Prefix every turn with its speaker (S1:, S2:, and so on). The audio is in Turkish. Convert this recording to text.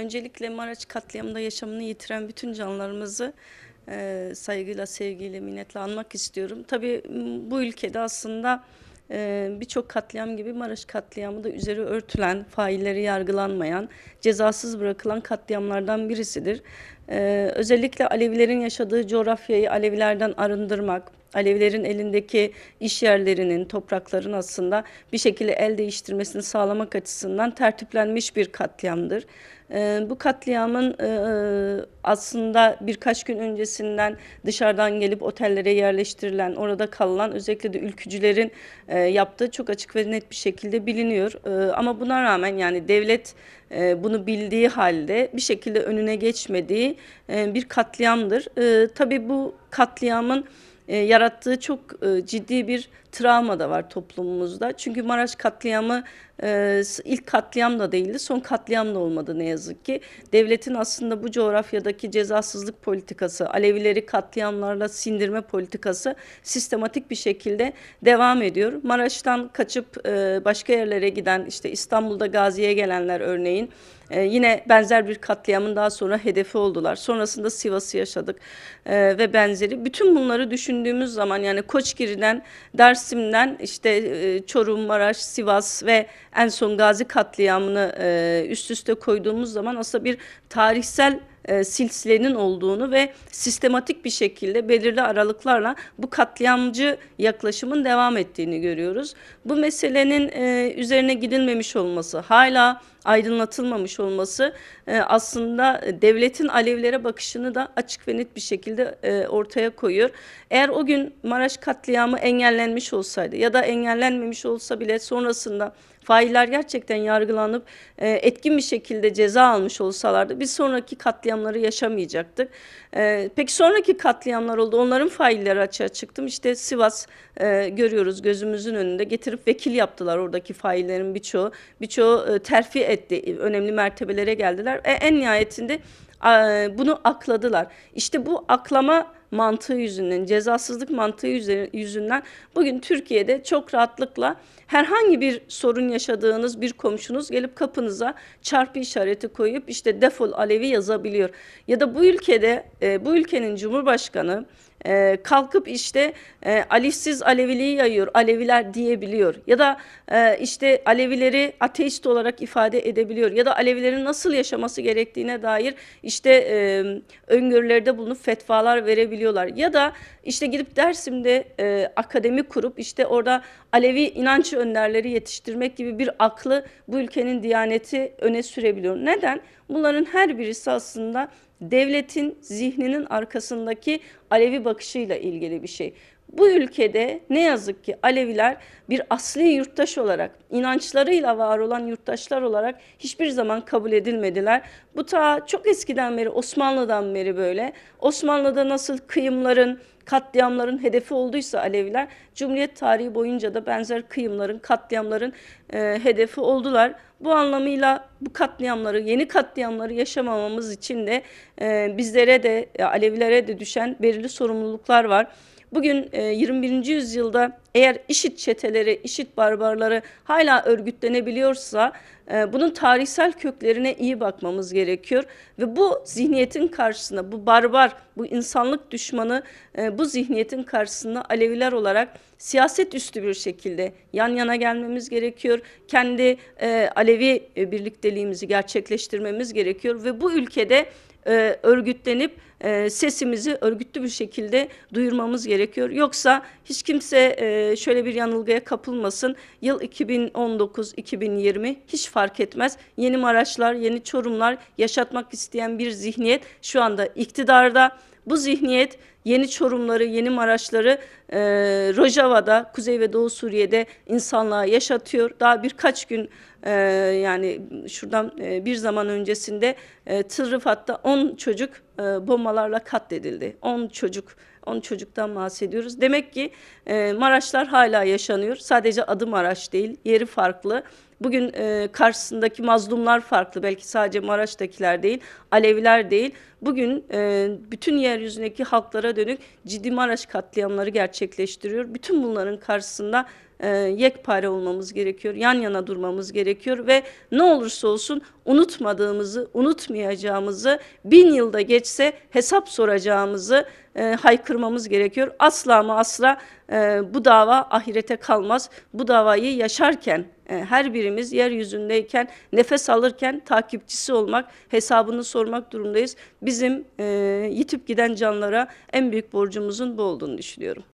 S1: Öncelikle Maraş katliamında yaşamını yitiren bütün canlarımızı e, saygıyla, sevgiyle, minnetle anmak istiyorum. Tabii bu ülkede aslında e, birçok katliam gibi Maraş katliamı da üzeri örtülen, failleri yargılanmayan, cezasız bırakılan katliamlardan birisidir. Ee, özellikle Alevilerin yaşadığı coğrafyayı Alevilerden arındırmak, Alevilerin elindeki iş yerlerinin, toprakların aslında bir şekilde el değiştirmesini sağlamak açısından tertiplenmiş bir katliamdır. Ee, bu katliamın e, e aslında birkaç gün öncesinden dışarıdan gelip otellere yerleştirilen, orada kalınan özellikle de ülkücülerin e, yaptığı çok açık ve net bir şekilde biliniyor. E, ama buna rağmen yani devlet e, bunu bildiği halde bir şekilde önüne geçmediği e, bir katliamdır. E, tabii bu katliamın yarattığı çok ciddi bir travma da var toplumumuzda. Çünkü Maraş katliamı e, ilk da değildi, son katliam da olmadı ne yazık ki. Devletin aslında bu coğrafyadaki cezasızlık politikası, Alevileri katliamlarla sindirme politikası sistematik bir şekilde devam ediyor. Maraş'tan kaçıp e, başka yerlere giden, işte İstanbul'da Gazi'ye gelenler örneğin, ee, yine benzer bir katliamın daha sonra hedefi oldular. Sonrasında Sivas'ı yaşadık ee, ve benzeri. Bütün bunları düşündüğümüz zaman yani Koçgiri'den, Dersim'den işte e, Çorum, Maraş, Sivas ve en son Gazi katliamını e, üst üste koyduğumuz zaman aslında bir tarihsel e, silsilenin olduğunu ve sistematik bir şekilde belirli aralıklarla bu katliamcı yaklaşımın devam ettiğini görüyoruz. Bu meselenin e, üzerine gidilmemiş olması, hala aydınlatılmamış olması e, aslında devletin alevlere bakışını da açık ve net bir şekilde e, ortaya koyuyor. Eğer o gün Maraş katliamı engellenmiş olsaydı ya da engellenmemiş olsa bile sonrasında failler gerçekten yargılanıp e, etkin bir şekilde ceza almış olsalardı bir sonraki katliamları yaşamayacaktık. E, peki sonraki katliamlar oldu. Onların failleri açığa çıktım. İşte Sivas e, görüyoruz gözümüzün önünde getirip vekil yaptılar oradaki faillerin birçoğu. Birçoğu e, terfi etti. Önemli mertebelere geldiler. E, en nihayetinde bunu akladılar. İşte bu aklama mantığı yüzünden, cezasızlık mantığı yüzünden bugün Türkiye'de çok rahatlıkla herhangi bir sorun yaşadığınız bir komşunuz gelip kapınıza çarpı işareti koyup işte defol Alevi yazabiliyor. Ya da bu ülkede e, bu ülkenin Cumhurbaşkanı e, kalkıp işte e, Alifsiz Aleviliği yayıyor, Aleviler diyebiliyor. Ya da işte Alevileri ateist olarak ifade edebiliyor. Ya da Alevilerin nasıl yaşaması gerektiğine dair işte öngörülerde bulunup fetvalar verebiliyor yapabiliyorlar. Ya da işte gidip Dersim'de e, akademi kurup işte orada Alevi inanç önderleri yetiştirmek gibi bir aklı bu ülkenin diyaneti öne sürebiliyor. Neden? Bunların her birisi aslında devletin zihninin arkasındaki Alevi bakışıyla ilgili bir şey. Bu ülkede ne yazık ki Aleviler bir asli yurttaş olarak, inançlarıyla var olan yurttaşlar olarak hiçbir zaman kabul edilmediler. Bu ta çok eskiden beri Osmanlı'dan beri böyle. Osmanlı'da nasıl kıyımların, katliamların hedefi olduysa Aleviler, Cumhuriyet tarihi boyunca da benzer kıyımların, katliamların e, hedefi oldular. Bu anlamıyla bu katliamları, yeni katliamları yaşamamamız için de e, bizlere de, e, Alevilere de düşen belirli sorumluluklar var. Bugün 21. yüzyılda eğer işit çeteleri, işit barbarları hala örgütlenebiliyorsa e, bunun tarihsel köklerine iyi bakmamız gerekiyor. Ve bu zihniyetin karşısında bu barbar, bu insanlık düşmanı e, bu zihniyetin karşısında Aleviler olarak siyaset üstü bir şekilde yan yana gelmemiz gerekiyor. Kendi e, Alevi birlikteliğimizi gerçekleştirmemiz gerekiyor ve bu ülkede örgütlenip sesimizi örgütlü bir şekilde duyurmamız gerekiyor. Yoksa hiç kimse e, ee, şöyle bir yanılgıya kapılmasın. Yıl 2019-2020 hiç fark etmez. Yeni Maraşlar, yeni Çorumlar yaşatmak isteyen bir zihniyet şu anda iktidarda. Bu zihniyet yeni Çorumları, yeni Maraşları e, Rojava'da, Kuzey ve Doğu Suriye'de insanlığa yaşatıyor. Daha birkaç gün e, yani şuradan e, bir zaman öncesinde e, Tırrıfat'ta 10 çocuk e, bombalarla katledildi. 10 çocuk 10 çocuktan bahsediyoruz. Demek ki e, Maraşlar hala yaşanıyor. Sadece adı Maraş değil, yeri farklı. Bugün e, karşısındaki mazlumlar farklı. Belki sadece Maraş'takiler değil, Aleviler değil. Bugün e, bütün yeryüzündeki halklara dönük ciddi Maraş katliamları gerçekleştiriyor. Bütün bunların karşısında e, yekpare olmamız gerekiyor. Yan yana durmamız gerekiyor ve ne olursa olsun unutmadığımızı, unutmayacağımızı, bin yılda geçse hesap soracağımızı e, haykırmamız gerekiyor. Asla mı asla e, bu dava ahirete kalmaz. Bu davayı yaşarken e, her birimiz yeryüzündeyken nefes alırken takipçisi olmak, hesabını sormak durumundayız. Bizim e, yitip giden canlara en büyük borcumuzun bu olduğunu düşünüyorum.